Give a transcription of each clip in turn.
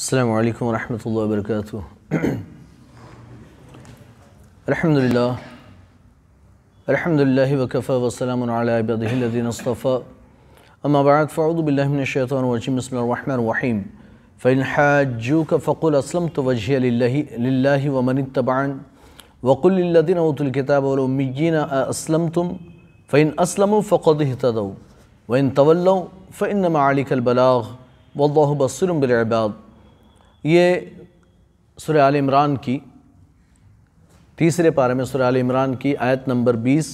السلام عليكم ورحمة الله وبركاته الحمد لله الحمد لله وكفى وسلام على عباده الذين اصطفى أما بعد فأعوذ بالله من الشيطان الرجيم بسم الله الرحمن الرحيم فإن حاجوك فقل أسلمت وجهي لله لله ومن اتبعن وقل للذين أوتوا الكتاب والأميين أسلمتم فإن أسلموا فقد اهتدوا وإن تولوا فإنما عليك البلاغ والله بصير بالعباد ये सुर आल इमरान की तीसरे पारे में सुर आल इमरान की आयत नंबर बीस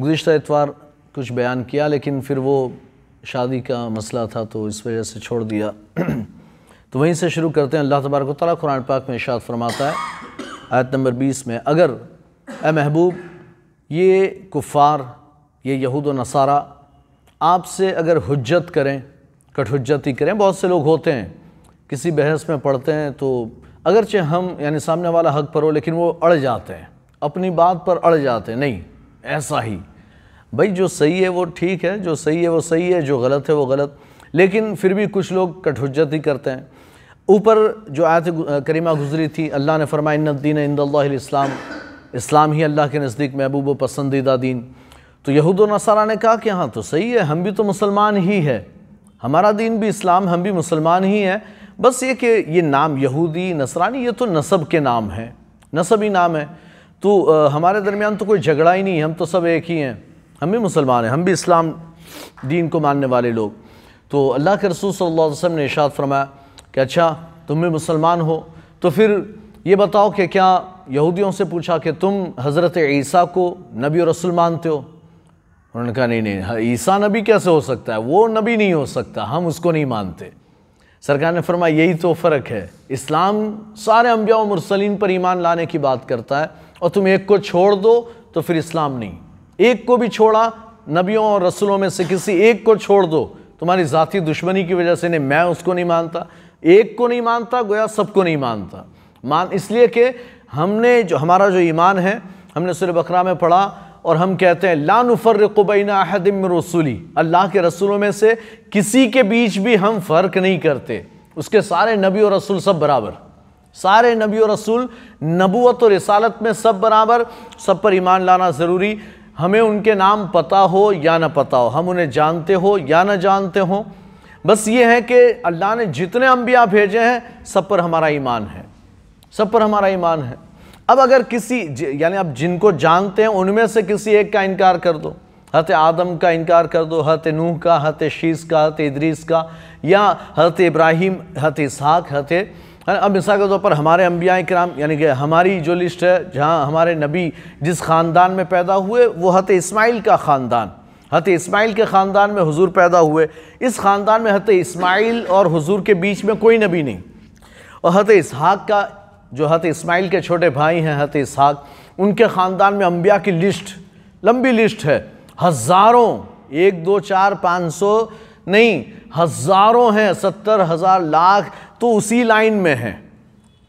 गुज्त एतवार कुछ बयान किया लेकिन फिर वो शादी का मसला था तो इस वजह से छोड़ दिया तो वहीं से शुरू करते हैं अल्लाह तबारक तला कुरान पाक में इशात फरमाता है आयत नंबर बीस में अगर ए महबूब ये कुफ़ार ये यहूद नसारा आपसे अगर हजत करें कठहजती करें बहुत से लोग होते हैं किसी बहस में पढ़ते हैं तो अगरचे हम यानी सामने वाला हक पर हो लेकिन वो अड़ जाते हैं अपनी बात पर अड़ जाते हैं नहीं ऐसा ही भाई जो सही है वो ठीक है जो सही है वो सही है जो गलत है वो गलत लेकिन फिर भी कुछ लोग कठुजत ही करते हैं ऊपर जो आयत करीमा गुजरी थी अल्लाह ने फरमाया दीन इंदल्लाम इस्लाम ही अल्लाह के नज़दीक महबूब पसंदीदा दीन तो यहूद नसारा ने कहा कि हाँ तो सही है हम भी तो मुसलमान ही है हमारा दीन भी इस्लाम हम भी मुसलमान ही हैं बस ये कि ये नाम यहूदी नसरानी ये तो नसब के नाम हैं नसब ही नाम है तो हमारे दरमियान तो कोई झगड़ा ही नहीं है हम तो सब एक ही हैं हम भी मुसलमान हैं हम भी इस्लाम दीन को मानने वाले लोग तो अल्लाह के रसूल सल्लल्लाहु अलैहि वसल्लम ने इशाद फरमाया कि अच्छा तुम भी मुसलमान हो तो फिर ये बताओ कि क्या यहूदियों से पूछा कि तुम हज़रत ईसा को नबी और रसूल मानते हो उन्होंने कहा नहीं नहीं हाँ, ईसा नबी कैसे हो सकता है वो नबी नहीं हो सकता हम उसको नहीं मानते सरकार ने फरमाया यही तो फ़र्क है इस्लाम सारे अम्बिया मुरसलीन पर ईमान लाने की बात करता है और तुम एक को छोड़ दो तो फिर इस्लाम नहीं एक को भी छोड़ा नबियों और रसूलों में से किसी एक को छोड़ दो तुम्हारी ज़ाती दुश्मनी की वजह से नहीं मैं उसको नहीं मानता एक को नहीं मानता गोया सबको नहीं मानता मान इसलिए कि हमने जो हमारा जो ईमान है हमने सुर बकरा में पढ़ा और हम कहते हैं लानुफ़र कुबैना अहदम रसूली अल्लाह के रसूलों में से किसी के बीच भी हम फ़र्क नहीं करते उसके सारे नबी और रसूल सब बराबर सारे नबी और रसूल नबूत और रसालत में सब बराबर सब पर ईमान लाना ज़रूरी हमें उनके नाम पता हो या ना पता हो हम उन्हें जानते हो या ना जानते हो बस ये है कि अल्लाह ने जितने अम्बिया भेजे हैं सब पर हमारा ईमान है सब पर हमारा ईमान है अब अगर किसी यानी आप जिनको जानते हैं उनमें से किसी एक का इनकार कर दो हत आदम का इनकार कर दो हत नूह का हत शीस का हत इदरीस का या हत इब्राहिम हत इसहाक हत अब मिसाल के तौर पर हमारे अम्बिया कराम यानी कि हमारी जो लिस्ट है जहाँ हमारे नबी जिस ख़ानदान में पैदा हुए वो हत इस्माइल का ख़ानदान हत इस्माइल के ख़ानदान में हुजूर पैदा हुए इस ख़ानदान में हत इस्माइल और हुजूर के बीच में कोई नबी नहीं और हत इसहाक का जो हत इस्माइल के छोटे भाई हैं हत इसहाक उनके ख़ानदान में अम्बिया की लिस्ट लंबी लिस्ट है हज़ारों एक दो चार पाँच सौ नहीं हज़ारों हैं सत्तर हज़ार लाख तो उसी लाइन में हैं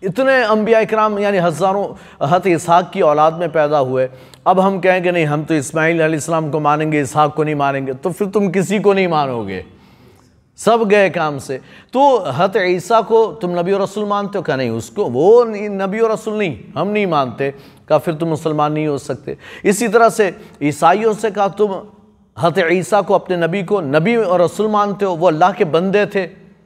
इतने अम्बिया इक्राम यानी हज़ारों हत इसहाक की औलाद में पैदा हुए अब हम कहेंगे नहीं हम तो इस्माईल को मानेंगे इसहाक को नहीं मानेंगे तो फिर तुम किसी को नहीं मानोगे सब गए काम से तो हत ईसा को तुम नबी और रसूल मानते हो क्या नहीं उसको वो नबी और रसूल नहीं हम नहीं मानते का फिर तुम मुसलमान नहीं हो सकते इसी तरह से ईसाइयों से कहा तुम हत ईसा को अपने नबी को नबी और रसूल मानते हो वो अल्लाह के बंदे थे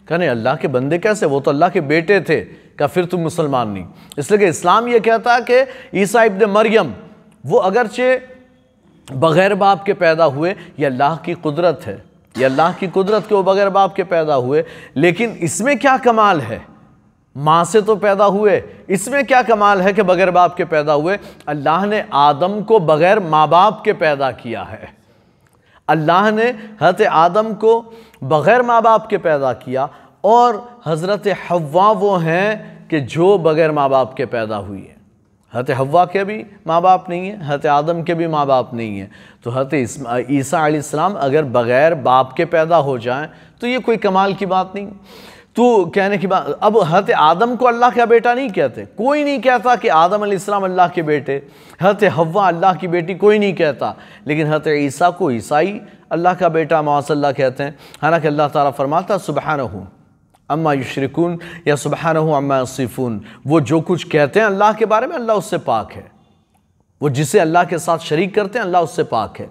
कहने अल्लाह के बंदे कैसे वो तो अल्लाह के बेटे थे का फिर तुम मुसलमान नहीं इसलिए इस्लाम ये कहता है कि ईसा इब्न मरियम वो अगरचे बग़ैर बाप के पैदा हुए ये अल्लाह की कुदरत है ये अल्लाह की कुदरत के बगैर बाप के पैदा हुए लेकिन इसमें क्या कमाल है माँ से तो पैदा हुए इसमें क्या कमाल है कि बगैर बाप के पैदा हुए अल्लाह ने आदम को बगैर माँ बाप के पैदा किया है अल्लाह ने हज़रत आदम को बग़ैर माँ बाप के पैदा किया और हज़रत हवा वो हैं कि जो बग़ैर माँ बाप के पैदा हुई है हरत हवा के भी माँ बाप नहीं है हरत आदम के भी माँ बाप नहीं है तो हरत ईसा आलाम अगर बग़ैर बाप के पैदा हो जाएँ तो ये कोई कमाल की बात नहीं तो कहने की बात अब हरत आदम को अल्लाह का बेटा नहीं कहते कोई नहीं कहता कि आदम अलैहिस्सलाम अल्लाह के बेटे हरत हवा अल्लाह की बेटी कोई नहीं कहता लेकिन हरत ईसा को ईसाई अल्लाह का बेटा माशल्ला कहते हैं हालांकि अल्लाह ताला फरमाता सुबह हूँ अम्मा यशरकून या हूँ अम्मा सिफून वो जो कुछ कहते हैं अल्लाह के बारे में अल्लाह उससे पाक है वो जिसे अल्लाह के साथ शरीक करते हैं अल्लाह उससे पाक है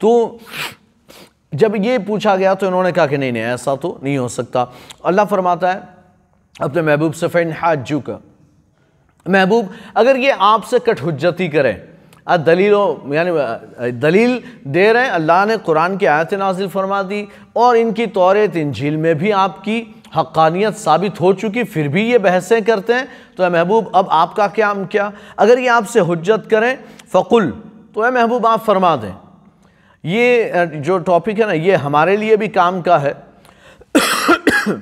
तो जब ये पूछा गया तो इन्होंने कहा कि नहीं नहीं ऐसा तो नहीं हो सकता अल्लाह फरमाता है अपने महबूब से फ़ैन हाजू का महबूब अगर ये आपसे कठहुजती करें दलीलों यानी दलील दे रहे हैं अल्लाह ने कुरान की आयत नाजिल फरमा दी और इनकी तौरत झील में भी आपकी हक़ानियत साबित हो चुकी फिर भी ये बहसें करते हैं तो ए महबूब अब आपका क्या हम क्या अगर ये आपसे हजत करें फ़कुल तो ए महबूब आप फरमा दें ये जो टॉपिक है ना ये हमारे लिए भी काम का है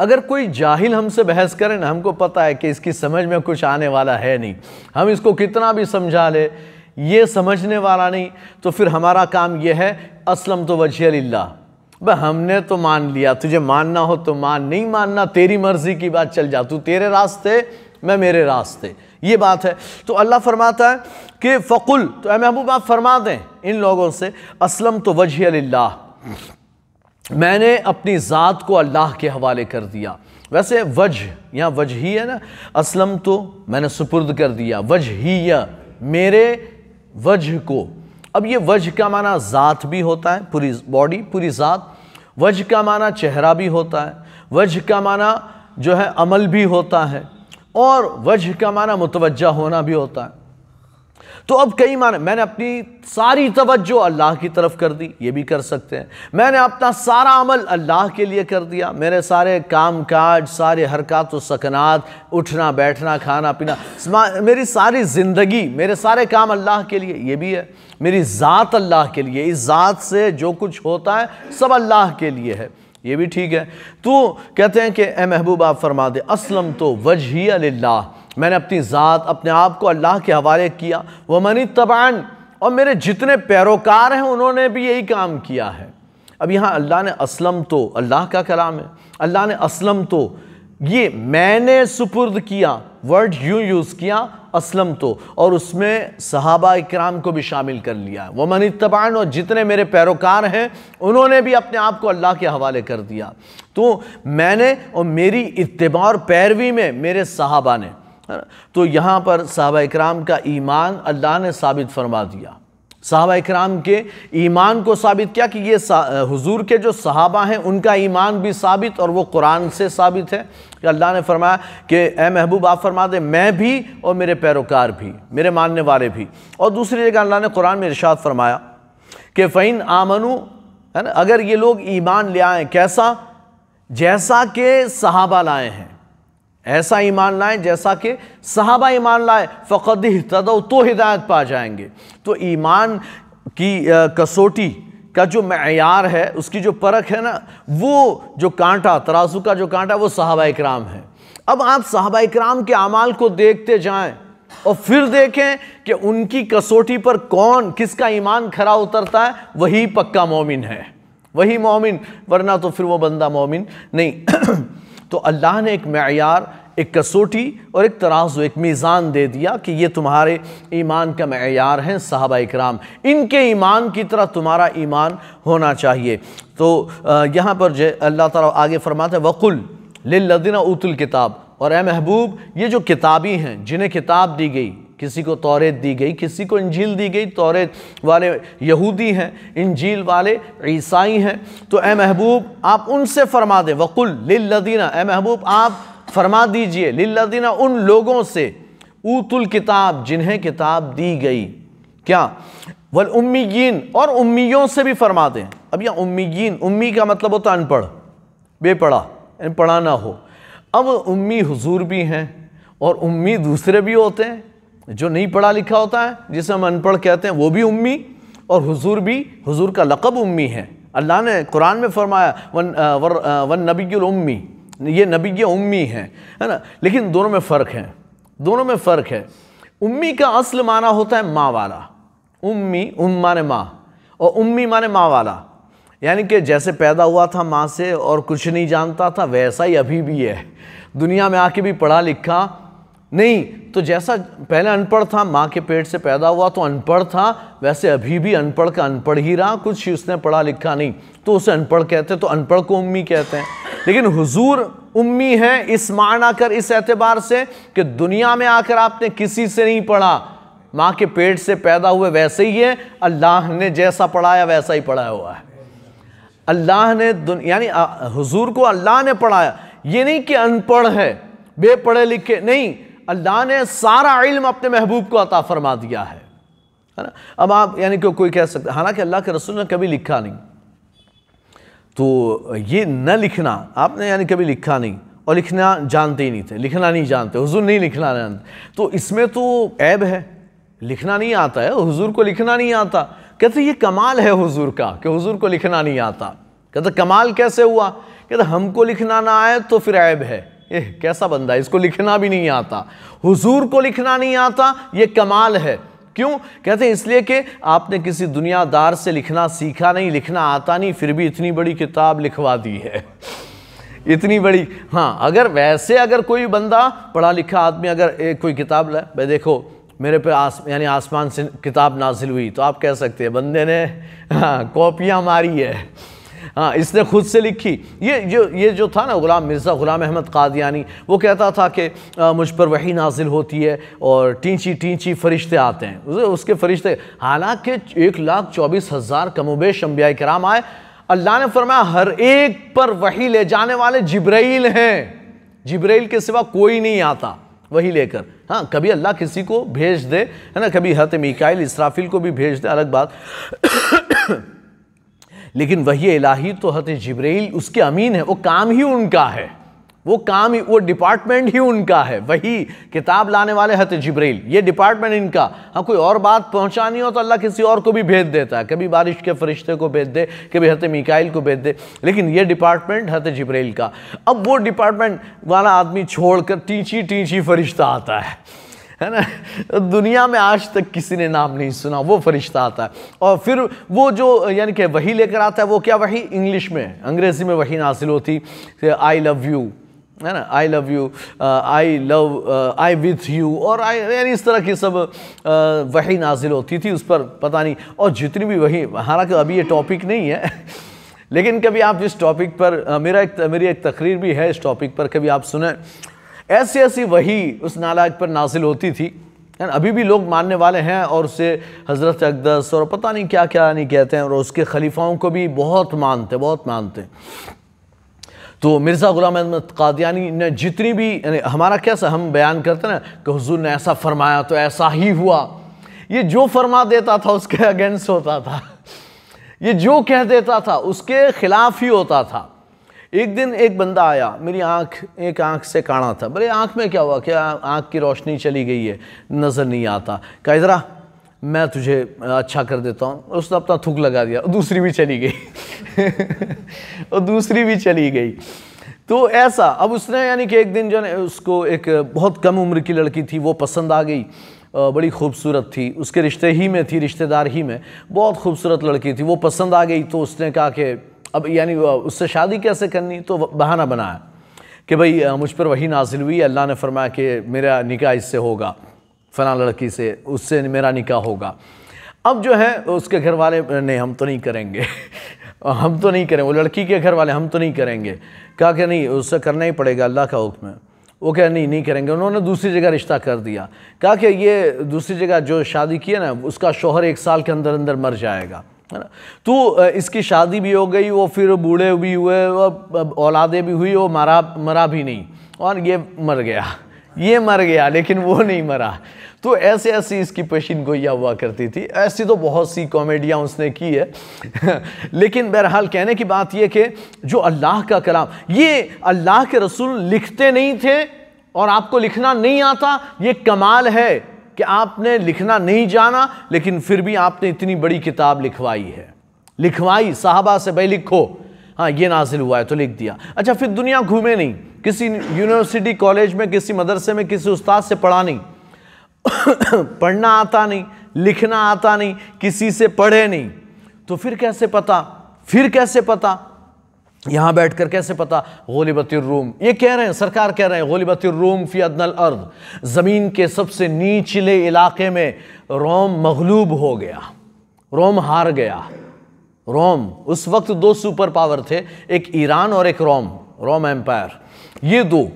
अगर कोई जाहिल हमसे बहस करे ना हमको पता है कि इसकी समझ में कुछ आने वाला है नहीं हम इसको कितना भी समझा ले ये समझने वाला नहीं तो फिर हमारा काम यह है असलम तो वजह भाई हमने तो मान लिया तुझे मानना हो तो मान नहीं मानना तेरी मर्जी की बात चल जा तू तेरे रास्ते मैं मेरे रास्ते ये बात है तो अल्लाह फरमाता है कि फ़कुल तो महबूब आप फरमा दें इन लोगों से असलम तो वजह अल्लाह मैंने अपनी ज़ात को अल्लाह के हवाले कर दिया वैसे वज यहाँ वज ही है ना असलम तो मैंने सुपुर्द कर दिया वज ही मेरे वजह को अब ये वज का माना ज़ात भी होता है पूरी बॉडी पूरी ज़ात वज का माना चेहरा भी होता है वज का माना जो है अमल भी होता है और वजह का माना मुतवजह होना भी होता है तो अब कई माने मैंने अपनी सारी तवज्जो अल्लाह की तरफ कर दी ये भी कर सकते हैं मैंने अपना सारा अमल अल्लाह के लिए कर दिया मेरे सारे काम काज सारे हरकत व सकनात उठना बैठना खाना पीना मेरी सारी ज़िंदगी मेरे सारे काम अल्लाह के लिए ये भी है मेरी ज़ात अल्लाह के लिए इस ज़ात से जो कुछ होता है सब अल्लाह के लिए है ये भी ठीक है तो कहते हैं कि ए महबूब आप फरमा दे असलम तो वजही अल्लाह मैंने अपनी ज़ात अपने आप को अल्लाह के हवाले किया वह मनी तबान और मेरे जितने पैरोकार हैं उन्होंने भी यही काम किया है अब यहाँ अल्लाह ने असलम तो अल्लाह का कलाम है अल्लाह ने असलम तो ये मैंने सुपुर्द किया वर्ड यूँ यूज़ किया असलम तो और उसमें सहाबा इक्राम को भी शामिल कर लिया वह मनी तबान और जितने मेरे पैरोकार हैं उन्होंने भी अपने आप को अल्लाह के हवाले कर दिया तो मैंने और मेरी इतबा और पैरवी में मेरे सहाबा ने तो यहाँ पर साहबा इक्राम का ईमान अल्लाह ने साबित फरमा दिया साहबा इक्राम के ईमान को साबित किया कि ये हुजूर के जो सहाबा हैं उनका ईमान भी साबित और वो कुरान से साबित है कि अल्लाह ने फरमाया कि ए महबूब आप फरमा दे मैं भी और मेरे पैरोकार भी मेरे मानने वाले भी और दूसरी जगह अल्लाह ने कुरान में इरशाद फरमाया कि फ़ैन आमनु है ना अगर ये लोग ईमान ले आएँ कैसा जैसा कि सहाबा लाए हैं ऐसा ईमान लाए जैसा कि सहाबा ईमान लाए फ़कद तदव तो हिदायत पा जाएंगे तो ईमान की कसोटी का जो मैार है उसकी जो परख है ना वो जो कांटा तराजू का जो कांटा वो सहाबा इक्राम है अब आप सहाबा इक्राम के अमाल को देखते जाएं और फिर देखें कि उनकी कसौटी पर कौन किसका ईमान खरा उतरता है वही पक्का मोमिन है वही मोमिन वरना तो फिर वो बंदा मोमिन नहीं तो अल्लाह ने एक मैार एक कसोटी और एक तराजू एक मीज़ान दे दिया कि ये तुम्हारे ईमान का मैार हैं साहबा इकराम इनके ईमान की तरह तुम्हारा ईमान होना चाहिए तो यहाँ पर जो अल्लाह ताला आगे फरमाते हैं वकुल लदीना उतुल किताब और ए महबूब ये जो किताबी हैं जिन्हें किताब दी गई किसी को तौरेत दी गई किसी को इंजील दी गई तौरेत वाले यहूदी हैं इंजील वाले ईसाई हैं तो ए महबूब आप उनसे फरमा दें वक़ुल लदीना ए महबूब आप फरमा दीजिए लदीना उन लोगों से ऊतुल किताब जिन्हें किताब दी गई क्या वल उम्मीन और उम्मीयों से भी फरमा दें अब यह उम्मीन उम्मी का मतलब होता अनपढ़ बेपढ़ा पढ़ा ना हो अब उम्मी हुजूर भी हैं और उम्मी दूसरे भी होते हैं जो नहीं पढ़ा लिखा होता है जिसे हम अनपढ़ कहते हैं वो भी उम्मी और हुजूर भी हुजूर का लकब उम्मी है अल्लाह ने कुरान में फरमाया वन वर वन नबी उम्मी ये नबी उम्मी है है ना लेकिन दोनों में फ़र्क है दोनों में फ़र्क है उम्मी का असल माना होता है माँ वाला उम्मी उम माने माँ और उम्मी माने माँ वाला यानी कि जैसे पैदा हुआ था माँ से और कुछ नहीं जानता था वैसा ही अभी भी है दुनिया में आके भी पढ़ा लिखा नहीं तो जैसा पहले अनपढ़ था माँ के पेट से पैदा हुआ तो अनपढ़ था वैसे अभी भी अनपढ़ का अनपढ़ ही रहा कुछ ही उसने पढ़ा लिखा नहीं तो उसे अनपढ़ कहते हैं तो अनपढ़ को उम्मी कहते हैं लेकिन हुजूर उम्मी है इस माना कर इस एतबार से कि दुनिया में आकर आपने किसी से नहीं पढ़ा माँ के पेट से पैदा हुए वैसे ही है अल्लाह ने जैसा पढ़ाया वैसा ही पढ़ाया हुआ है अल्लाह ने यानी हुजूर को अल्लाह ने पढ़ाया ये नहीं कि अनपढ़ है बेपढ़े लिखे नहीं अल्लाह ने सारा इल्म अपने महबूब को अता फरमा दिया है है ना अब आप यानी कि कोई कह सकते हालांकि अल्लाह के रसूल ने कभी लिखा नहीं तो ये न लिखना आपने यानी कभी लिखा नहीं और लिखना जानते ही नहीं थे लिखना नहीं जानते हुजूर नहीं लिखना जानते तो इसमें तो ऐब है लिखना नहीं आता है हुजूर को लिखना नहीं आता कहते ये कमाल है हुजूर का कि हुजूर को लिखना नहीं आता कहते कमाल कैसे हुआ कहते हमको लिखना ना आए तो फिर ऐब है ए, कैसा बंदा इसको लिखना भी नहीं आता हुजूर को लिखना नहीं आता ये कमाल है क्यों कहते हैं इसलिए कि आपने किसी दुनियादार से लिखना सीखा नहीं लिखना आता नहीं फिर भी इतनी बड़ी किताब लिखवा दी है इतनी बड़ी हाँ अगर वैसे अगर कोई बंदा पढ़ा लिखा आदमी अगर एक कोई किताब लाए भाई देखो मेरे पे आस यानी आसमान से किताब नाजिल हुई तो आप कह सकते हैं बंदे ने हाँ कॉपियाँ मारी है हाँ इसने खुद से लिखी ये जो ये जो था ना गुलाम मिर्ज़ा गुलाम अहमद कादियानी वो कहता था कि मुझ पर वही नाजिल होती है और टींची टींची फरिश्ते आते हैं उसके फरिश्ते हालांकि एक लाख चौबीस हज़ार कमोबेश अम्बिया कराम आए अल्लाह ने फरमाया हर एक पर वही ले जाने वाले जब्राइल हैं जब्राइल के सिवा कोई नहीं आता वही लेकर हाँ कभी अल्लाह किसी को भेज दे है ना कभी हत मिकाइल इसराफिल को भी भेज दे अलग बात लेकिन वही इलाही तो हत जब्रैल उसके अमीन है वो काम ही उनका है वो काम ही वो डिपार्टमेंट ही उनका है वही किताब लाने वाले हत जब्रैल ये डिपार्टमेंट इनका हाँ कोई और बात पहुंचानी हो तो अल्लाह किसी और को भी भेज देता है कभी बारिश के फरिश्ते को भेज दे कभी हत मिकाइल को भेज दे लेकिन ये डिपार्टमेंट हत जब्रैल का अब वो डिपार्टमेंट वाला आदमी छोड़कर टीची टीची फरिश्ता आता है है ना तो दुनिया में आज तक किसी ने नाम नहीं सुना वो फरिश्ता आता है और फिर वो जो यानी कि वही लेकर आता है वो क्या वही इंग्लिश में अंग्रेज़ी में वही नासिल होती आई लव यू है ना I love you I love I with you और आई यानी इस तरह की सब uh, वही नाजिल होती थी उस पर पता नहीं और जितनी भी वही हालांकि अभी ये टॉपिक नहीं है लेकिन कभी आप इस टॉपिक पर uh, मेरा एक मेरी एक तकरीर भी है इस टॉपिक पर कभी आप सुने ऐसी ऐसी वही उस नालायक पर नाजिल होती थी अभी भी लोग मानने वाले हैं और उसे हज़रत अकदस और पता नहीं क्या क्या नहीं कहते हैं और उसके खलीफाओं को भी बहुत मानते बहुत मानते तो मिर्ज़ा गुलाम अहमद कादियानी ने जितनी भी यानी हमारा कैसा हम बयान करते ना कि हुजूर ने ऐसा फरमाया तो ऐसा ही हुआ ये जो फरमा देता था उसके अगेंस्ट होता था ये जो कह देता था उसके खिलाफ ही होता था एक दिन एक बंदा आया मेरी आँख एक आँख से काड़ा था बोले आँख में क्या हुआ क्या आँख की रोशनी चली गई है नज़र नहीं आता कह ज़रा मैं तुझे अच्छा कर देता हूँ उसने अपना थूक लगा दिया और दूसरी भी चली गई और दूसरी भी चली गई तो ऐसा अब उसने यानी कि एक दिन जो है उसको एक बहुत कम उम्र की लड़की थी वो पसंद आ गई बड़ी खूबसूरत थी उसके रिश्ते ही में थी रिश्तेदार ही में बहुत खूबसूरत लड़की थी वो पसंद आ गई तो उसने कहा कि अब यानी उससे शादी कैसे करनी तो बहाना बनाया कि भाई मुझ पर वही नाजिल हुई अल्लाह ने फरमाया कि मेरा निकाह इससे होगा फ़ला लड़की से उससे मेरा निकाह होगा अब जो है उसके घर वाले नहीं हम तो नहीं करेंगे हम तो नहीं करेंगे वो लड़की के घर वाले हम तो नहीं करेंगे कहा कि नहीं उससे करना ही पड़ेगा अल्लाह का हुक्म है वो कह नहीं नहीं करेंगे उन्होंने दूसरी जगह रिश्ता कर दिया कहा कि ये दूसरी जगह जो शादी की है ना उसका शोहर एक साल के अंदर अंदर मर जाएगा है ना तो इसकी शादी भी हो गई वो फिर बूढ़े भी हुए और औलादे भी हुई वो मरा मरा भी नहीं और ये मर गया ये मर गया लेकिन वो नहीं मरा तो ऐसे ऐसे इसकी पेशीन गोया हुआ करती थी ऐसी तो बहुत सी कॉमेडियाँ उसने की है लेकिन बहरहाल कहने की बात यह कि जो अल्लाह का कलाम ये अल्लाह के रसूल लिखते नहीं थे और आपको लिखना नहीं आता ये कमाल है कि आपने लिखना नहीं जाना लेकिन फिर भी आपने इतनी बड़ी किताब लिखवाई है लिखवाई साहबा से भाई लिखो हाँ ये नाजिल हुआ है तो लिख दिया अच्छा फिर दुनिया घूमे नहीं किसी यूनिवर्सिटी कॉलेज में किसी मदरसे में किसी उस्ताद से पढ़ा नहीं पढ़ना आता नहीं लिखना आता नहीं किसी से पढ़े नहीं तो फिर कैसे पता फिर कैसे पता यहाँ बैठ कर कैसे पता रूम ये कह रहे हैं सरकार कह रहे हैं गोलीबतरूम फ़ी अदन अर्द ज़मीन के सबसे नीचले इलाके में रोम मगलूब हो गया रोम हार गया रोम उस वक्त दो सुपर पावर थे एक ईरान और एक रोम रोम एम्पायर ये दो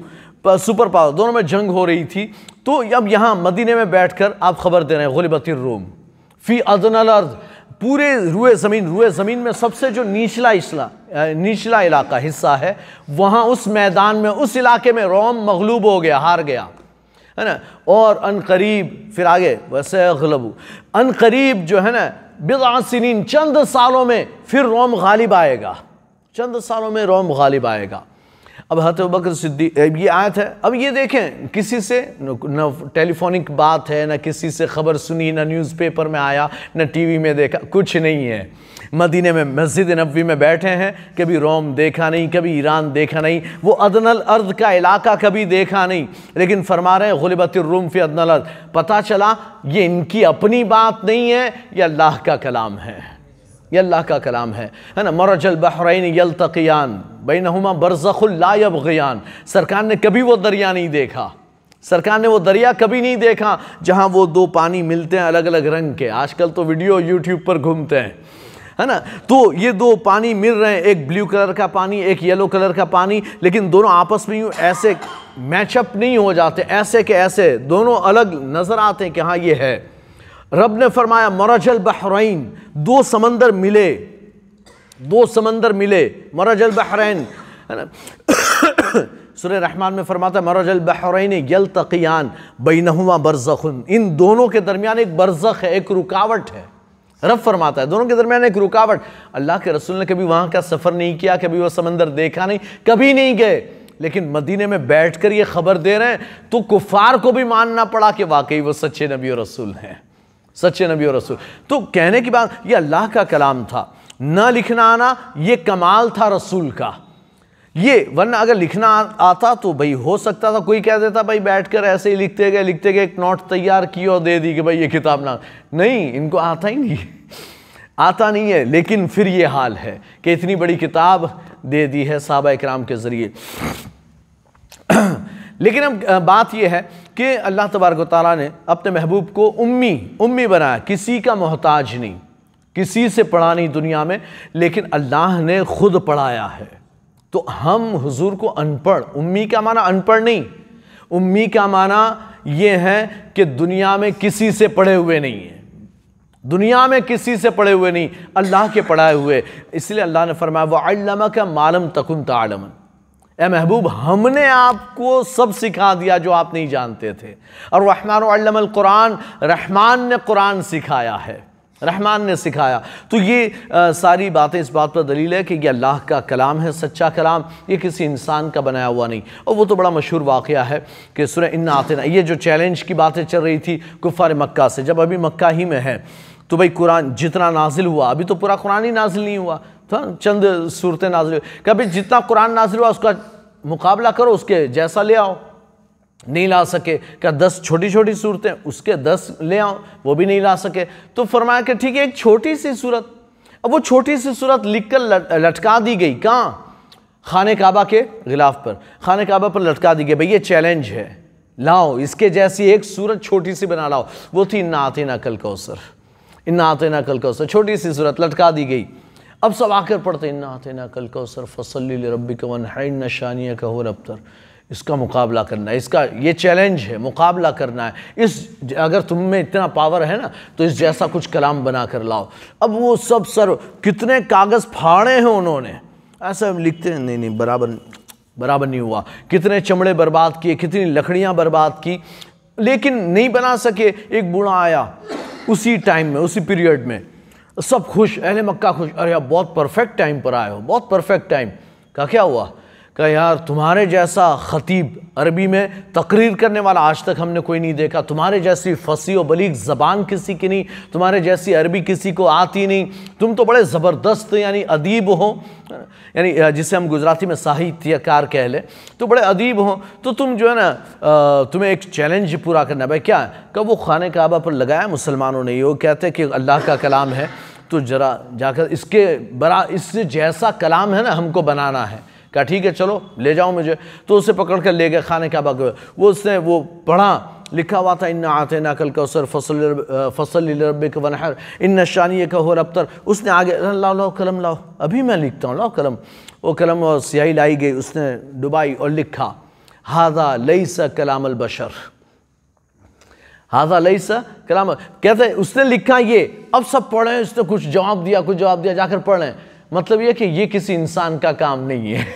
सुपर पावर दोनों में जंग हो रही थी तो अब यहाँ मदीने में बैठकर आप खबर दे रहे हैं गोलीबतर रूम फ़ी अदनल अर्द पूरे रुए ज़मीन रुए ज़मीन में सबसे जो निचला इसला निचला इलाका हिस्सा है वहाँ उस मैदान में उस इलाके में रोम मगलूब हो गया हार गया है ना और अनकरीब करीब फिर आगे वैसे गलबू अनकरीब जो है ना बिलासिन चंद सालों में फिर रोम गालिब आएगा चंद सालों में रोम गालिब आएगा अब हत बकर सिद्दीक ये आयत है अब ये देखें किसी से न टेलीफोनिक बात है ना किसी से ख़बर सुनी ना न्यूज़पेपर में आया ना टीवी में देखा कुछ नहीं है मदीने में मस्जिद नबी में बैठे हैं कभी रोम देखा नहीं कभी ईरान देखा नहीं वो अदनल अर्द का इलाका कभी देखा नहीं लेकिन फरमा रहे गलबत रूम फ़ी अदनल अर्द पता चला ये इनकी अपनी बात नहीं है यह अल्लाह का कलाम है ये अल्लाह का कलाम है है ना मरजल बहरीन नहुमा बरज़ुल्लायब गान सरकार ने कभी वो दरिया नहीं देखा सरकार ने वो दरिया कभी नहीं देखा जहाँ वो दो पानी मिलते हैं अलग अलग रंग के आजकल तो वीडियो यूट्यूब पर घूमते हैं है ना तो ये दो पानी मिल रहे हैं एक ब्लू कलर का पानी एक येलो कलर का पानी लेकिन दोनों आपस में यूँ ऐसे मैचअप नहीं हो जाते ऐसे के ऐसे दोनों अलग नज़र आते हैं कि हाँ ये है रब ने फरमाया मरजल बहरीन दो समंदर मिले दो समंदर मिले मरजल बहरीन है ना सुर रहमान में फरमाता है मरजल बहरीन यल तकियान बैनहुमा बरजखन इन दोनों के दरमियान एक बरजख है एक रुकावट है रब फरमाता है दोनों के दरमियान एक रुकावट अल्लाह के रसूल ने कभी वहाँ का सफ़र नहीं किया कभी वह समंदर देखा नहीं कभी नहीं गए लेकिन मदीने में बैठ कर ये खबर दे रहे हैं तो कुफार को भी मानना पड़ा कि वाकई वो सच्चे नबी और रसूल हैं सच्चे नबी और रसूल तो कहने की बात ये अल्लाह का कलाम था ना लिखना आना ये कमाल था रसूल का ये वरना अगर लिखना आता तो भाई हो सकता था कोई कह देता भाई बैठकर ऐसे ही लिखते गए लिखते गए एक नोट तैयार की और दे दी कि भाई ये किताब ना नहीं इनको आता ही नहीं आता नहीं है लेकिन फिर ये हाल है कि इतनी बड़ी किताब दे दी है साहबा इकराम के ज़रिए लेकिन अब बात यह है कि अल्लाह तबारक ताली ने अपने महबूब को उम्मी उम्मी बनाया किसी का मोहताज नहीं किसी से पढ़ा नहीं दुनिया में लेकिन अल्लाह ने खुद पढ़ाया है तो हम हुजूर को अनपढ़ उम्मी का माना अनपढ़ नहीं उम्मी का माना यह है कि दुनिया में किसी से पढ़े हुए नहीं है दुनिया में किसी से पढ़े हुए नहीं अल्लाह के पढ़ाए हुए इसलिए अल्लाह ने फरमाया वो अल्लामा का मालम तकुन तालमन ए महबूब हमने आपको सब सिखा दिया जो आप नहीं जानते थे और रहमान कुरान रहमान ने कुरान सिखाया है रहमान ने सिखाया तो ये आ, सारी बातें इस बात पर दलील है कि ये अल्लाह का कलाम है सच्चा कलाम ये किसी इंसान का बनाया हुआ नहीं और वो तो बड़ा मशहूर वाक़ है कि सुर इन आते ना ये जो चैलेंज की बातें चल रही थी कुफ़ार मक्का से जब अभी मक्का ही में है तो भाई कुरान जितना नाजिल हुआ अभी तो पूरा कुरान ही नाजिल नहीं हुआ था चंद सूरतें नाजिल हुई कभी जितना कुरान नाजिल हुआ उसका मुकाबला करो उसके जैसा ले आओ नहीं ला सके क्या दस छोटी छोटी सूरतें उसके दस ले आओ वो भी नहीं ला सके तो फरमाया कि ठीक है एक छोटी सी सूरत अब वो छोटी सी सूरत लिख कर लटका दी गई कहाँ खान काबा के गिलाफ पर खान काबा पर लटका दी गई भाई ये चैलेंज है लाओ इसके जैसी एक सूरत छोटी सी बना लाओ वो थी नाते नकल कौसर नाते कल कौसर छोटी सी सूरत लटका दी गई अब सब आकर पढ़ते इन्ना आते ना कल सर फसल रबी का वन है इन्ना शानिया का हो रफ्तर इसका मुकाबला करना है इसका ये चैलेंज है मुकाबला करना है इस अगर तुम में इतना पावर है ना तो इस जैसा कुछ कलाम बना कर लाओ अब वो सब सर कितने कागज़ फाड़े हैं उन्होंने ऐसा हम लिखते हैं नहीं नहीं बराबर बराबर नहीं हुआ कितने चमड़े बर्बाद किए कितनी लकड़ियाँ बर्बाद की लेकिन नहीं बना सके एक बूढ़ा आया उसी टाइम में उसी पीरियड में सब खुश अहल मक्का खुश अरे यार बहुत परफेक्ट टाइम पर आए हो बहुत परफेक्ट टाइम का क्या हुआ कहा यार तुम्हारे जैसा ख़तीब अरबी में तकरीर करने वाला आज तक हमने कोई नहीं देखा तुम्हारे जैसी फसी और बलीग ज़बान किसी की नहीं तुम्हारे जैसी अरबी किसी को आती नहीं तुम तो बड़े ज़बरदस्त यानी अदीब हो यानी जिसे हम गुजराती में साहित्यकार कह लें तो बड़े अदीब हों तो तुम जो है ना तुम्हें एक चैलेंज पूरा करना भाई क्या कब वो खाने काबा पर लगाया मुसलमानों ने वो कहते हैं कि अल्लाह का कलाम है तो ज़रा जाकर इसके बरा इससे जैसा कलाम है ना हमको बनाना है कहा ठीक है चलो ले जाओ मुझे तो उसे पकड़ कर ले गए खाने का बाग वो उसने वो पढ़ा लिखा हुआ था इन्ना आते ना कल कौसर फसल फसल रबिक वनहर इन शानी का हो रफ्तर उसने आगे लाओ लाओ कलम लाओ अभी मैं लिखता हूँ लाओ कलम वो कलम और स्याही लाई गई उसने डुबाई और लिखा हादा लई सा कलाम बशर हाजा लई सा कलाम कहते उसने लिखा ये अब सब पढ़े उसने कुछ जवाब दिया कुछ जवाब दिया जाकर पढ़ लें मतलब यह कि यह किसी इंसान का काम नहीं है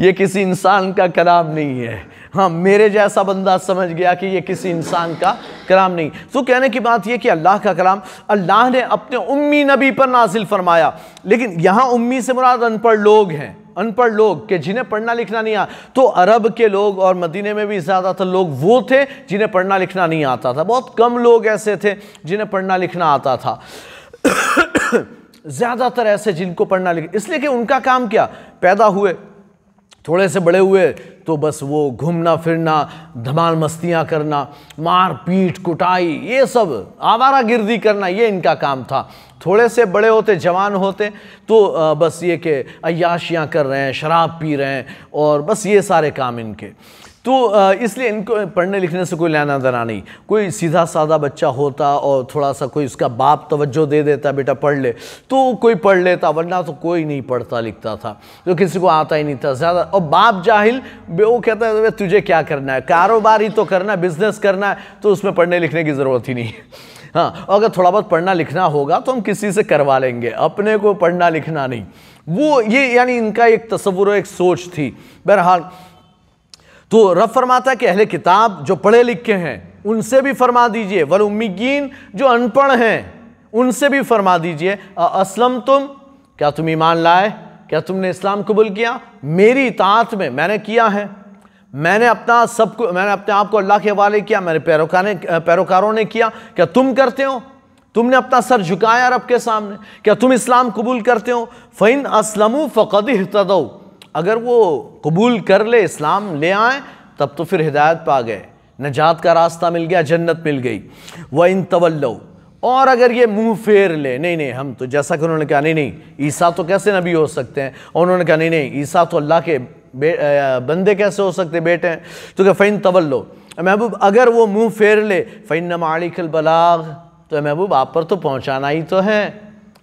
ये किसी इंसान का कलाम नहीं है हाँ मेरे जैसा बंदा समझ गया कि यह किसी इंसान का कलाम नहीं तो कहने की बात यह कि अल्लाह का कलाम अल्लाह ने अपने उम्मी नबी पर नाजिल फरमाया लेकिन यहाँ उम्मी से मुराद अनपढ़ लोग हैं अनपढ़ लोग के जिन्हें पढ़ना लिखना नहीं आता तो अरब के लोग और मदीने में भी ज़्यादातर लोग वो थे जिन्हें पढ़ना लिखना नहीं आता था बहुत कम लोग ऐसे थे जिन्हें पढ़ना लिखना आता था ज़्यादातर ऐसे जिनको पढ़ना लिखे इसलिए कि उनका काम क्या पैदा हुए थोड़े से बड़े हुए तो बस वो घूमना फिरना धमाल मस्तियाँ करना मार पीट कुटाई ये सब आवारा गिरदी करना ये इनका काम था थोड़े से बड़े होते जवान होते तो बस ये कि अयाशियाँ कर रहे हैं शराब पी रहे हैं और बस ये सारे काम इनके तो इसलिए इनको पढ़ने लिखने से कोई लेना देना नहीं कोई सीधा साधा बच्चा होता और थोड़ा सा कोई उसका बाप तवज्जो दे देता बेटा पढ़ ले तो कोई पढ़ लेता वरना तो कोई नहीं पढ़ता लिखता था तो किसी को आता ही नहीं था ज़्यादा और बाप जाहिल वो कहता है तुझे क्या करना है कारोबार ही तो करना है बिज़नेस करना है तो उसमें पढ़ने लिखने की ज़रूरत ही नहीं है हाँ अगर थोड़ा बहुत पढ़ना लिखना होगा तो हम किसी से करवा लेंगे अपने को पढ़ना लिखना नहीं वो ये यानी इनका एक तस्वुर एक सोच थी बहरहाल तो रब फरमाता है कि अहले किताब जो पढ़े लिखे हैं उनसे भी फरमा दीजिए वल उम्मीदीन जो अनपढ़ हैं उनसे भी फरमा दीजिए असलम तुम क्या तुम ईमान लाए क्या तुमने इस्लाम कबूल किया मेरी इतात में मैंने किया है मैंने अपना सब कुछ मैंने अपने आप को अल्लाह के हवाले किया मेरे पैरोकार ने पैरोकारों ने किया क्या तुम करते हो तुमने अपना सर झुकाया रब के सामने क्या तुम इस्लाम कबूल करते हो फ़ैन असलमु फ़क़द तदऊ अगर वो कबूल कर ले इस्लाम ले आए तब तो फिर हिदायत पा गए नजात का रास्ता मिल गया जन्नत मिल गई व इन तवल्लो और अगर ये मुंह फेर ले नहीं नहीं हम तो जैसा कि उन्होंने कहा नहीं नहीं ईसा तो कैसे नबी हो सकते हैं और उन्होंने कहा नहीं नहीं ईसा तो अल्लाह के बंदे कैसे हो सकते बेटे हैं तो क्या फ़ैन तवल्लो महबूब अगर वो मुंह फेर ले फ़ैन नमालिकल बलाग तो महबूब आप पर तो पहुँचाना ही तो है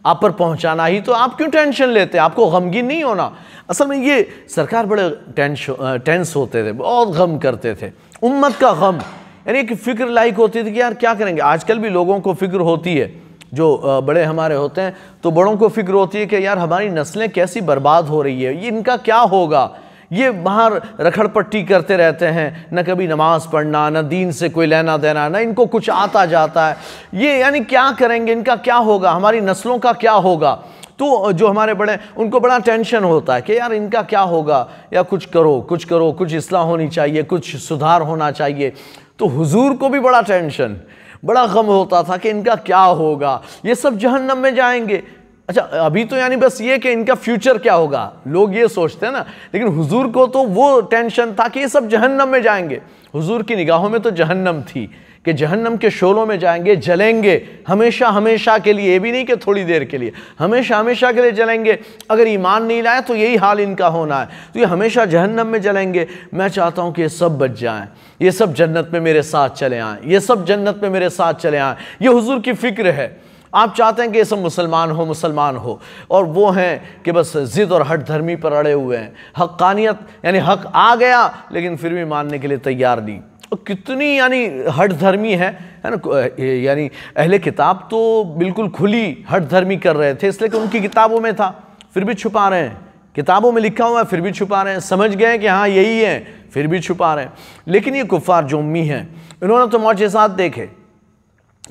आप पर पहुंचाना ही तो आप क्यों टेंशन लेते हैं आपको गमगीन नहीं होना असल में ये सरकार बड़े टेंश टेंस होते थे बहुत गम करते थे उम्मत का गम यानी एक फ़िक्र लाइक होती थी कि यार क्या करेंगे आजकल भी लोगों को फ़िक्र होती है जो बड़े हमारे होते हैं तो बड़ों को फ़िक्र होती है कि यार हमारी नस्लें कैसी बर्बाद हो रही है इनका क्या होगा ये बाहर रखड़ पट्टी करते रहते हैं न कभी नमाज़ पढ़ना न दीन से कोई लेना देना न इनको कुछ आता जाता है ये यानी क्या करेंगे इनका क्या होगा हमारी नस्लों का क्या होगा तो जो हमारे बड़े उनको बड़ा टेंशन होता है कि यार इनका क्या होगा या कुछ करो कुछ करो कुछ इसलाह होनी चाहिए कुछ सुधार होना चाहिए तो हुजूर को भी बड़ा टेंशन बड़ा गम होता था कि इनका क्या होगा ये सब जहन्नम में जाएंगे अच्छा अभी तो यानी बस ये कि इनका फ्यूचर क्या होगा लोग ये सोचते हैं ना लेकिन हुजूर को तो वो टेंशन था कि ये सब जहन्नम में जाएंगे हुजूर की निगाहों में तो जहन्नम थी कि जहन्नम के शोलों में जाएंगे जलेंगे हमेशा हमेशा के लिए ये भी नहीं कि थोड़ी देर के लिए हमेशा हमेशा के लिए जलेंगे अगर ईमान नहीं लाए तो यही हाल इनका होना है तो ये हमेशा जहन्नम में जलेंगे मैं चाहता हूँ कि ये सब बच जाएँ ये सब जन्नत में मेरे साथ चले आएँ ये सब जन्नत में मेरे साथ चले आएँ ये हजूर की फ़िक्र है आप चाहते हैं कि ये सब मुसलमान हो मुसलमान हो और वो हैं कि बस ज़िद और हट धर्मी पर अड़े हुए हैं हक़ानियत यानी हक आ गया लेकिन फिर भी मानने के लिए तैयार नहीं और कितनी यानी हट धर्मी है है ना यानी अहले किताब तो बिल्कुल खुली हट धर्मी कर रहे थे इसलिए कि उनकी किताबों में था फिर भी छुपा रहे हैं किताबों में लिखा हुआ है फिर भी छुपा रहे हैं समझ गए कि हाँ यही है फिर भी छुपा रहे हैं लेकिन ये कुफ़ार जो उम्मी हैं इन्होंने तो मौजे साथ देखे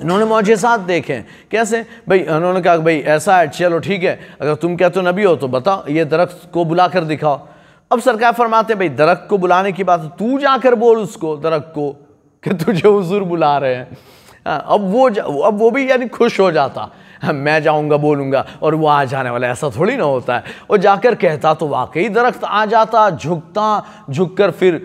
इन्होंने मुआजात देखे कैसे भाई उन्होंने कहा भाई ऐसा है चलो ठीक है अगर तुम कहते हो नबी हो तो बताओ ये दरख्त को बुला कर दिखाओ अब सरकार फरमाते हैं भाई दरख्त को बुलाने की बात तू जाकर बोल उसको दरख्त को कि तुझे हजूर बुला रहे हैं हाँ, अब वो अब वो भी यानी खुश हो जाता हाँ, मैं जाऊंगा बोलूंगा और वो आ जाने वाला ऐसा थोड़ी ना होता है और जाकर कहता तो वाकई दरख्त आ जाता झुकता झुक कर फिर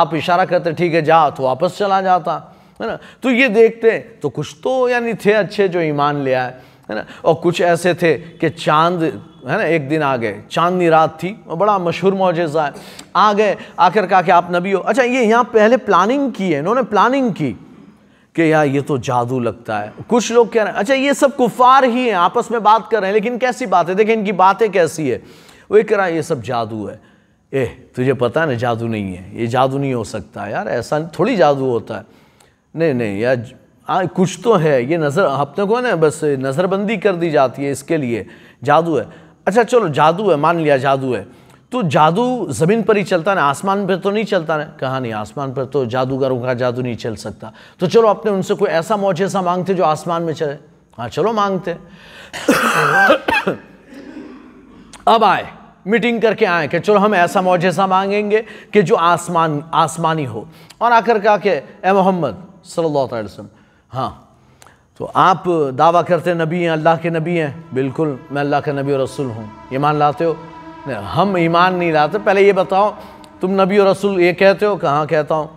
आप इशारा करते ठीक है जा तो वापस चला जाता है ना तो ये देखते हैं तो कुछ तो यानी थे अच्छे जो ईमान ले आए है ना और कुछ ऐसे थे कि चांद है ना एक दिन आ गए चांदनी रात थी बड़ा मशहूर मुजजा है आ गए आखिर कहा कि आप नबी हो अच्छा ये यहाँ पहले प्लानिंग की है इन्होंने प्लानिंग की कि यार ये तो जादू लगता है कुछ लोग कह रहे हैं अच्छा ये सब कुफार ही हैं आपस में बात कर रहे हैं लेकिन कैसी बात है देखें इनकी बातें कैसी है वो कह रहा है ये सब जादू है ए तुझे पता है ना जादू नहीं है ये जादू नहीं हो सकता यार ऐसा थोड़ी जादू होता है नहीं नहीं यार आ, कुछ तो है ये नज़र हफ्ते को ना बस नज़रबंदी कर दी जाती है इसके लिए जादू है अच्छा चलो जादू है मान लिया जादू है तो जादू ज़मीन पर ही चलता ना आसमान पर तो नहीं चलता ना कहा नहीं आसमान पर तो जादूगरों का जादू नहीं चल सकता तो चलो अपने उनसे कोई ऐसा ऐसा मांगते जो आसमान में चले हाँ चलो मांगते अब आए मीटिंग करके आए कि चलो हम ऐसा ऐसा मांगेंगे कि जो आसमान आसमानी हो और आकर कहा कि ए मोहम्मद सल्लल्लाहु अलैहि वसल्लम हाँ तो आप दावा करते नबी हैं अल्लाह के नबी हैं बिल्कुल मैं अल्लाह का नबी और रसूल हूँ ईमान लाते हो हम ईमान नहीं लाते पहले ये बताओ तुम नबी और रसूल ये कहते हो कहाँ कहता हूँ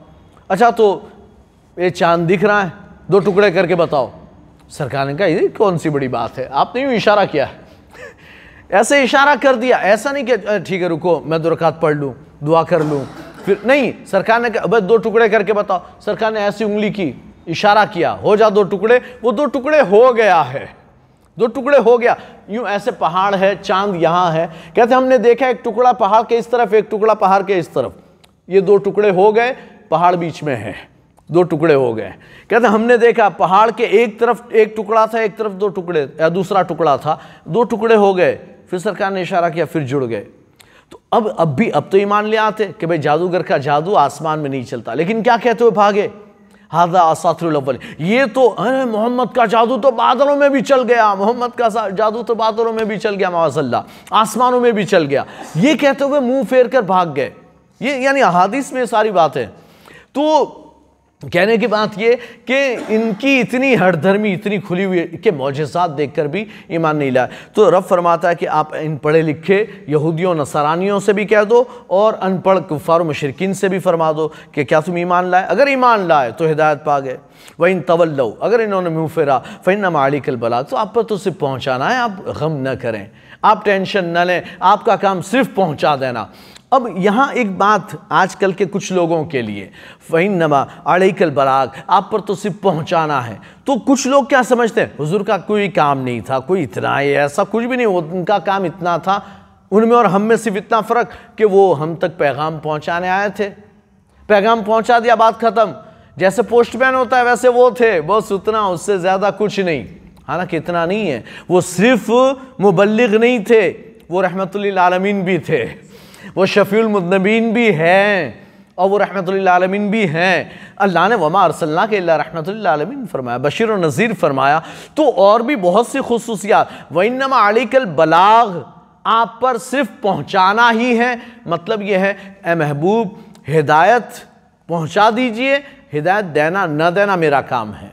अच्छा तो ये चांद दिख रहा है दो टुकड़े करके बताओ सरकार ने कहा ये कौन सी बड़ी बात है आपने यूँ इशारा किया है ऐसे इशारा कर दिया ऐसा नहीं कि ठीक है रुको मैं दो पढ़ लूँ दुआ कर लूँ फिर नहीं सरकार ने अब दो टुकड़े करके बताओ सरकार ने ऐसी उंगली की इशारा किया हो जा दो टुकड़े वो दो टुकड़े हो गया है दो टुकड़े हो गया यूं ऐसे पहाड़ है चांद यहां है कहते हमने देखा एक टुकड़ा पहाड़ के इस तरफ एक टुकड़ा पहाड़ के इस तरफ ये दो टुकड़े हो गए पहाड़ बीच में है दो टुकड़े हो गए कहते हमने देखा पहाड़ के एक तरफ एक टुकड़ा था एक तरफ दो टुकड़े या दूसरा टुकड़ा था दो टुकड़े हो गए फिर सरकार ने इशारा किया फिर जुड़ गए तो अब अब भी अब तो ये मान लिया आते कि भाई जादूगर का जादू आसमान में नहीं चलता लेकिन क्या कहते हुए भागे हादा असातुलवल ये तो अरे मोहम्मद का जादू तो बादलों में भी चल गया मोहम्मद का जादू तो बादलों में भी चल गया मावाजल्ला आसमानों में भी चल गया ये कहते हुए मुंह फेर कर भाग गए ये यानी हादिस में सारी बात है तो तो कहने की बात ये कि इनकी इतनी हरधर्मी इतनी खुली हुई के देख देखकर भी ईमान नहीं लाए तो रब फरमाता है कि आप इन पढ़े लिखे यहूदियों नसरानियों से भी कह दो और अनपढ़ कुफार मशरकिन से भी फरमा दो कि क्या तुम ईमान लाए अगर ईमान लाए तो हिदायत पा गए वह इन तवल्लो अगर इन्होंने मुँह फिरा फ़ैन मालिक बला तो आप पर तो सिर्फ पहुँचाना है आप गम न करें आप टेंशन न लें आपका काम सिर्फ पहुँचा देना अब यहाँ एक बात आजकल के कुछ लोगों के लिए फ़हीन नमा अड़ेकल बराग आप पर तो सिर्फ पहुँचाना है तो कुछ लोग क्या समझते हैं हुजूर का कोई काम नहीं था कोई इतना ही ऐसा कुछ भी नहीं उनका काम इतना था उनमें और हम में सिर्फ इतना फ़र्क कि वो हम तक पैगाम पहुँचाने आए थे पैगाम पहुँचा दिया बात ख़त्म जैसे पोस्टमैन होता है वैसे वो थे बस उतना उससे ज़्यादा कुछ नहीं हालांकि इतना नहीं है वो सिर्फ मुबलग नहीं थे वो रहमतुल्ल आलमीन भी थे वो शफ़ीमदनबीन भी हैं और वो आलमिन भी हैं अल्लाह ने वमा अरसल्ला के आलमिन फरमाया बशीर नज़ीर फरमाया तो और भी बहुत सी खसूसियात वनमा अलिकल बलाग आप पर सिर्फ पहुँचाना ही है मतलब ये है ए महबूब हिदायत पहुँचा दीजिए हिदायत देना न देना मेरा काम है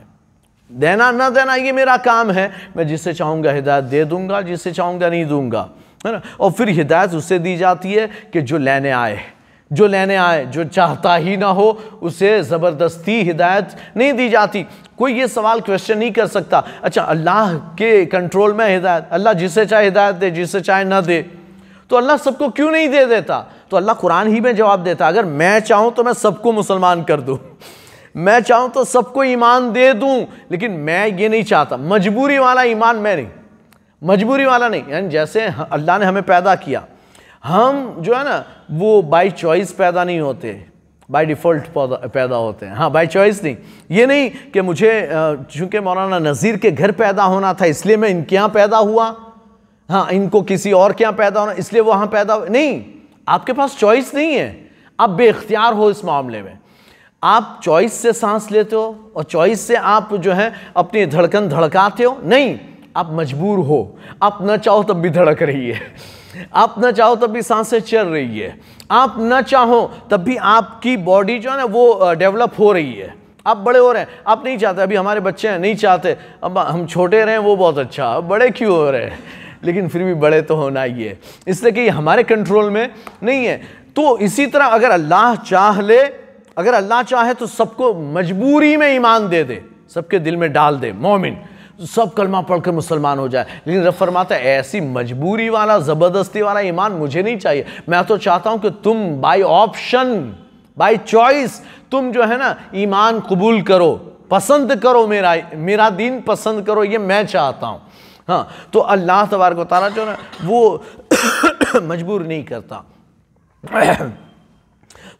देना न देना ये मेरा काम है मैं जिसे चाहूँगा हिदायत दे दूँगा जिसे चाहूँगा नहीं दूँगा है ना और फिर हिदायत उसे दी जाती है कि जो लेने आए जो लेने आए जो चाहता ही ना हो उसे ज़बरदस्ती हिदायत नहीं दी जाती कोई ये सवाल क्वेश्चन नहीं कर सकता अच्छा अल्लाह के कंट्रोल में हिदायत अल्लाह जिसे चाहे हिदायत दे जिसे चाहे ना दे तो अल्लाह सबको क्यों नहीं दे देता तो अल्लाह कुरान ही में जवाब देता अगर मैं चाहूँ तो मैं सबको मुसलमान कर दूँ मैं चाहूँ तो सबको ईमान दे दूँ लेकिन मैं ये नहीं चाहता मजबूरी वाला ईमान मैं नहीं मजबूरी वाला नहीं यानी जैसे अल्लाह ने हमें पैदा किया हम जो है ना वो बाई चॉइस पैदा नहीं होते बाय डिफ़ॉल्ट पैदा होते हैं हाँ बाय चॉइस नहीं ये नहीं कि मुझे चूँकि मौलाना नज़ीर के घर पैदा होना था इसलिए मैं इनके यहाँ पैदा हुआ हाँ इनको किसी और के यहाँ पैदा होना इसलिए वहाँ पैदा हुआ नहीं आपके पास चॉइस नहीं है आप बेख्तियार हो इस मामले में आप चॉइस से सांस लेते हो और चॉइस से आप जो है अपनी धड़कन धड़काते हो नहीं आप मजबूर हो आप ना चाहो तब भी धड़क रही है आप ना चाहो तब भी सांसें चल रही है आप ना चाहो तब भी आपकी बॉडी जो है ना वो डेवलप हो रही है आप बड़े हो रहे हैं आप नहीं चाहते अभी हमारे बच्चे हैं नहीं चाहते अब हम छोटे रहें वो बहुत अच्छा अब बड़े क्यों हो रहे हैं लेकिन फिर भी बड़े तो होना ही है इसलिए कि हमारे कंट्रोल में नहीं है तो इसी तरह अगर अल्लाह चाह ले अगर अल्लाह चाहे तो सबको मजबूरी में ईमान दे दे सबके दिल में डाल दे मोमिन सब कलमा पढ़कर मुसलमान हो जाए लेकिन रब फरमाता है ऐसी मजबूरी वाला ज़बरदस्ती वाला ईमान मुझे नहीं चाहिए मैं तो चाहता हूँ कि तुम बाई ऑप्शन बाई चॉइस तुम जो है ना ईमान कबूल करो पसंद करो मेरा मेरा दीन पसंद करो ये मैं चाहता हूँ हाँ तो अल्लाह तबारक तारा जो ना वो मजबूर नहीं करता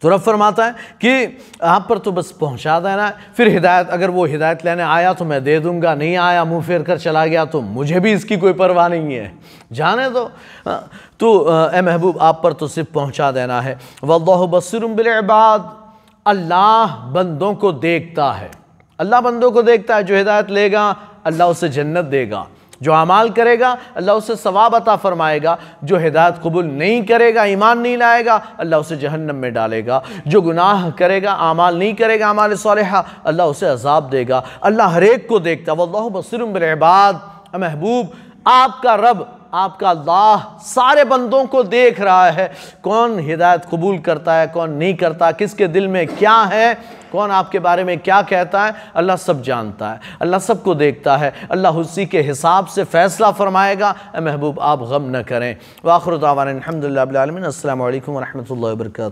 तो रब फरमाता है कि आप पर तो बस पहुंचा देना है फिर हिदायत अगर वो हिदायत लेने आया तो मैं दे दूंगा नहीं आया मुंह फेर कर चला गया तो मुझे भी इसकी कोई परवाह नहीं है जाने दो हाँ, तो ए महबूब आप पर तो सिर्फ पहुंचा देना है वल्लह बसरबाद अल्लाह बंदों को देखता है अल्लाह बंदों को देखता है जो हिदायत लेगा अल्लाह उसे जन्नत देगा जो अमाल करेगा अल्लाह उसे सवाब अता फ़रमाएगा जो हिदायत कबूल नहीं करेगा ईमान नहीं लाएगा अल्लाह उसे जहन्नम में डालेगा जो गुनाह करेगा अमाल नहीं करेगा अमाल सालहा अल्लाह उसे अजाब देगा अल्लाह हर एक को देखता वल्लह बसरबाद महबूब आपका रब आपका अल्लाह सारे बंदों को देख रहा है कौन हिदायत कबूल करता है कौन नहीं करता किसके दिल में क्या है कौन आपके बारे में क्या कहता है अल्लाह सब जानता है अल्लाह सब को देखता है अल्लाह उसी के हिसाब से फ़ैसला फ़रमाएगा महबूब आप गम न करें आवान अलहमदिल्लाबीआलमिन असल वरहमल वर्का